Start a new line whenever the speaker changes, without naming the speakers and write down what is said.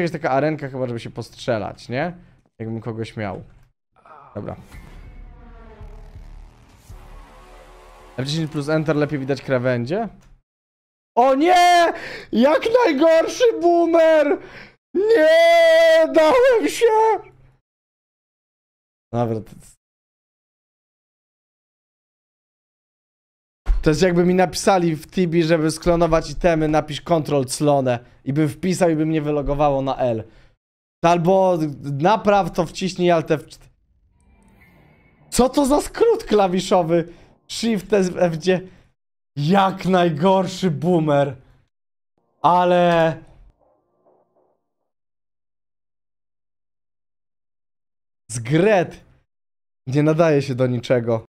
jest jakaś taka arenka chyba, żeby się postrzelać, nie? Jakbym kogoś miał. Dobra. F10 plus Enter lepiej widać
krawędzie?
O nie! Jak najgorszy boomer!
Nie! Dałem się!
Nawet To jest jakby mi
napisali w Tibi, żeby sklonować itemy, napisz Ctrl clone i bym wpisał i by mnie
wylogowało na L. Albo napraw to wciśnij Alt F4. Co to za skrót klawiszowy? Shift F9. Jak najgorszy boomer. Ale...
Zgret. Nie nadaje się do niczego.